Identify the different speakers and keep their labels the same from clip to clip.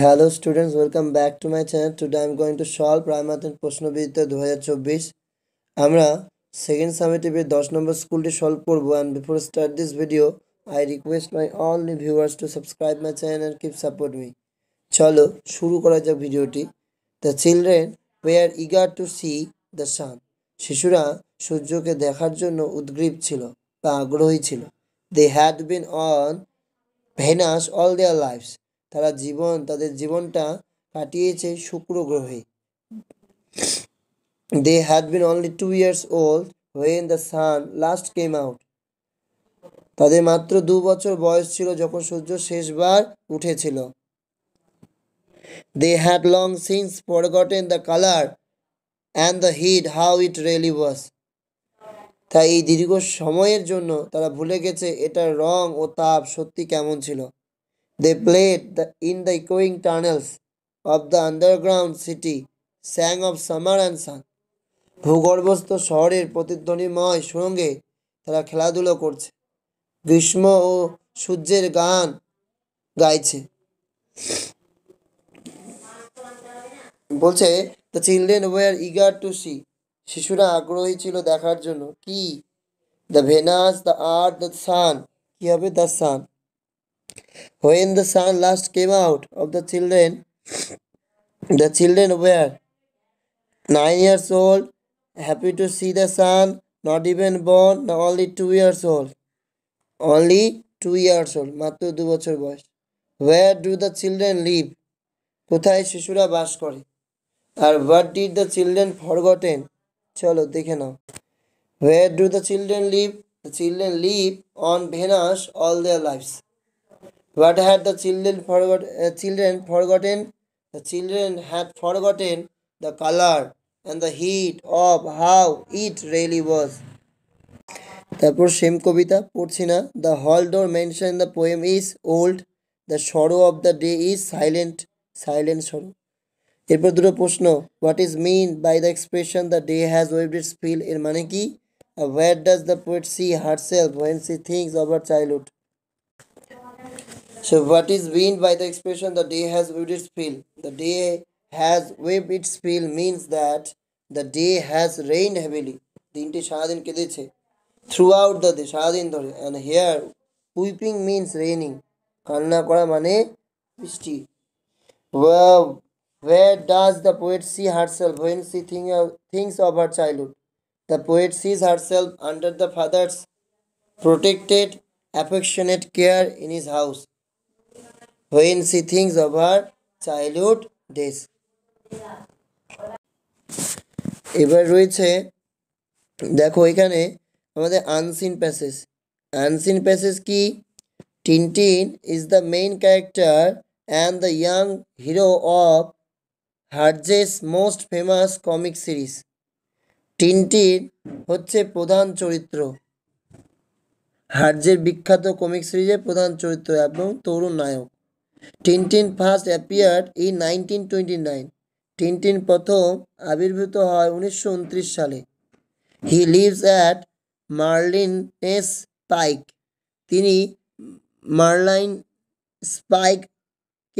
Speaker 1: Hello students welcome back to my channel today I am going to solve প্রাইমাথের প্রশ্নবিদ্যা দু হাজার চব্বিশ আমরা সেকেন্ড সামেটিভে দশ নম্বর স্কুলটি সলভ করবো and before start this video I request my all new viewers to subscribe my channel and keep support me চলো শুরু করা যাক ভিডিওটি the children were eager to see the sun শিশুরা সূর্যকে দেখার জন্য উদ্গ্রীব ছিল বা আগ্রহী ছিল they had been on Venus all their lives তারা জীবন তাদের জীবনটা কাটিয়েছে শুক্র গ্রহে they had been only two years old when the San last came out তাদের মাত্র দু বছর বয়স ছিল যখন সূর্য শেষবার উঠেছিল they had long since forgotten the colour and the heat how it really was তাই এই দীর্ঘ সময়ের জন্য তারা ভুলে গেছে এটার রং ও তাপ সত্যি কেমন ছিল They played the, in the echoing tunnels of the underground city, sang of summer and sun. ভূগর্ভস্থ শহরের প্রতিধ্বনিময় সুরঙ্গে তারা খেলাধুলো করছে গ্রীষ্ম ও সূর্যের গান গাইছে বলছে the children were eager to see শিশুরা আগ্রহী ছিল দেখার জন্য কি the Venus the art the sun কী হবে the sun When the sun last came out of the children, the children were nine years old, happy to see the sun, not even born, only two years old. Only two years old, মাত্র দু বছর বয়স where do the children live কোথায় শিশুরা বাস করে আর what did the children forgotten চলো দেখে নাও where do the children live the children live on venus all their lives What had the children forgot? Uh, children forgotten? The children had forgotten the color and the heat of how it really was. তারপর same কবিতা পড়ছি না the hall door mention the poem is old the sorrow of the day is silent silent sorrow এরপর দুটো প্রশ্ন what is mean by the expression the day has ওয়েভ its fill এর মানে কি where does the poet see herself when she thinks over childhood so what is meant by the expression the day has waved its fill"? The day has waved its fill means that the day has rained heavily. The সারাদিন কেঁদেছে Throughout the day. Day সারাদিন And here, here means raining. Kanna কান্না করা মানে Well, where does the poet see herself when she think of, thinks of her childhood the poet sees herself under the father's protected affectionate care in his house when she thinks of her childhood days এবার রয়েছে দেখো এখানে আমাদের unseen passage unseen passage কি Tintin is the main character and the young hero of Herge's most famous comic series Tintin হচ্ছে প্রধান চরিত্র হার্জের বিখ্যাত কমিক সিরিজের প্রধান চরিত্র এবং তরুণ নায়ক Tintin first appeared in nineteen twenty nine Tintin প্রথম আবির্ভূত হয় উনিশশো সালে he lives at Marlinspike তিনি মার্লাইন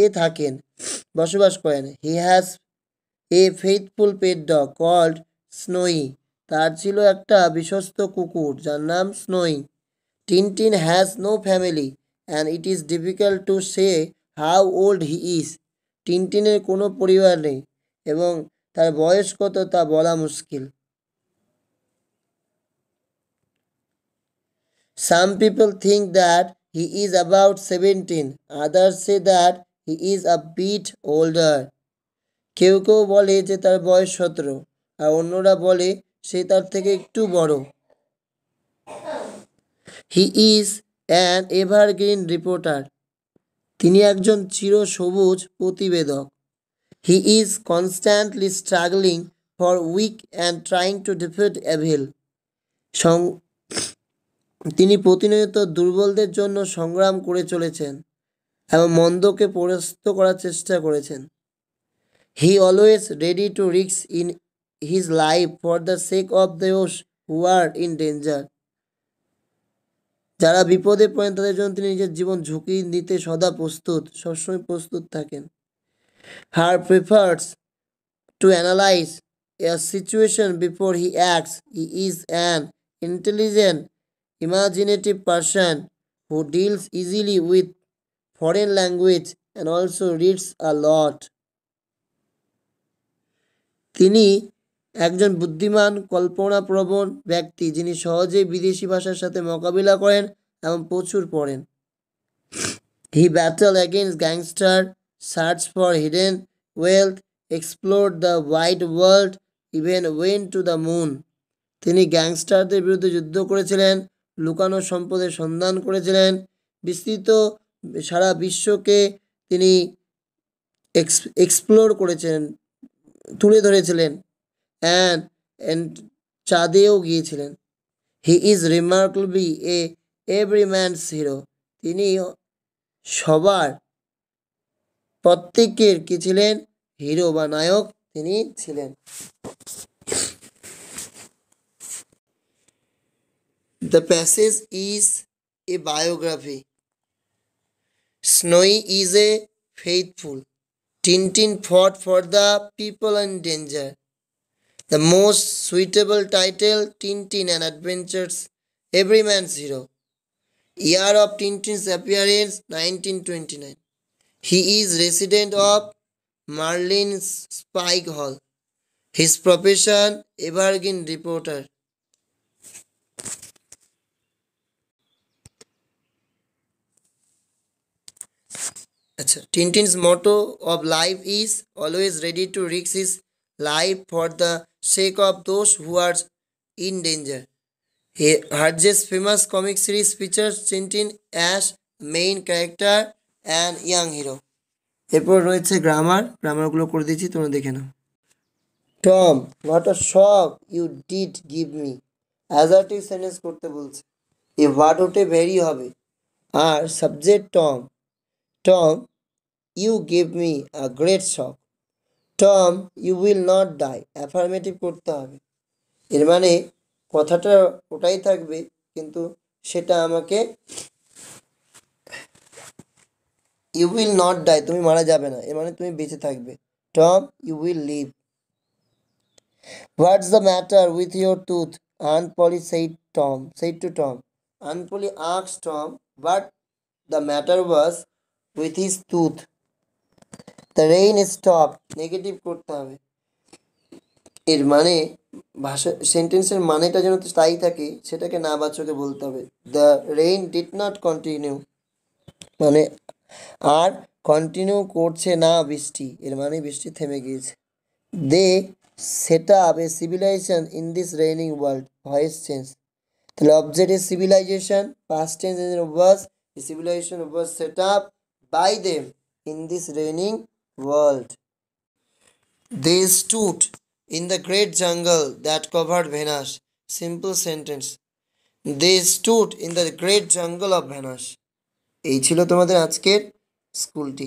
Speaker 1: এ থাকেন বসবাস করেন he has a faithful pet dog called Snowy তার ছিল একটা বিশ্বস্ত কুকুর যার নাম Snowy Tintin has no family and it is difficult to say how old he is টিনটিনের কোনো পরিবার নেই এবং তার বয়স কত তা বলা মুশকিল some people think that he is about seventeen others say that he is a bit older কেউ কেউ বলে যে তার বয়স সতেরো আর অন্যরা বলে সে তার থেকে একটু বড় he is an evergreen reporter তিনি একজন চিরসবুজ প্রতিবেদক he is constantly struggling for weak and trying to defeat evil তিনি প্রতিনিয়ত দুর্বলদের জন্য সংগ্রাম করে চলেছেন এবং মন্দকে পরাস্ত করার চেষ্টা করেছেন হি অলওয়েজ রেডি টু রিক্স in his life for the sake of those who are in danger যারা বিপদে পড়েন তাদের জন্য তিনি নিজের জীবন ঝুঁকি নিতে সদা প্রস্তুত সবসময় প্রস্তুত থাকেন her prefers to analyse a situation before he acts he is an intelligent imaginative person who deals easily with foreign language and also reads a lot তিনি একজন বুদ্ধিমান কল্পনাপ্রবণ ব্যক্তি যিনি সহজেই বিদেশি ভাষার সাথে মোকাবিলা করেন এবং প্রচুর পড়েন he battle against gangster search for hidden wealth explore the wide world even went to the moon তিনি গ্যাংস্টারদের বিরুদ্ধে যুদ্ধ করেছিলেন লুকানো সম্পদের সন্ধান করেছিলেন বিস্তৃত সারা বিশ্বকে তিনি এক্সপ্লোর করেছিলেন তুলে ধরেছিলেন অ্যান্ড অ্যান্ড চাঁদেও গিয়েছিলেন he is remarkably a every man's hero তিনি সবার প্রত্যেকের কি ছিলেন হিরো বা নায়ক তিনি ছিলেন the passage is a biography Snowy is a faithful Tintin fought for the people and danger The most suitable title Tintin and Adventures Everyman's Hero. Year of Tintin's appearance 1929. He is resident of Marlin Spike Hall. His profession evergreen reporter. আচ্ছা টিনটিনস motto of life is always ready to রিক্স his life for the sake of those who are in danger. Hergé's famous comic series features Tintin as main character and young hero. এরপর রয়েছে grammar গ্রামারগুলো করে দিয়েছি তোমরা দেখে নাও Tom what a shock you did give me assertive sentence করতে বলছে এ হোয়াট ওটে ভেরি হবে আর subject Tom Tom you give me a great shock Tom you will not die affirmative করতে হবে এর মানে কথাটা ওটাই থাকবে কিন্তু সেটা আমাকে ইউ উইল নট ডাই তুমি মারা যাবে না এর মানে তুমি বেঁচে থাকবে Tom you will live what's the matter with your tooth Aunt Polly said Tom said to Tom Aunt Polly আক্স Tom but the matter was with his tooth the rain stop negative করতে হবে এর মানে ভাষা সেন্টেন্সের মানেটা যেন তাই থাকে সেটাকে না বাচ্চকে বলতে হবে the rain did not continue মানে আর কন্টিনিউ করছে না বৃষ্টি এর মানে বৃষ্টি থেমে গিয়েছে they set up a civilization in this raining world voice change তাহলে object a civilization past change was civilization was set up by them in this raining world. They stood in the great jungle that covered Venus. Simple sentence. They stood in the great jungle of Venice. এই ছিল তোমাদের আজকের স্কুলটি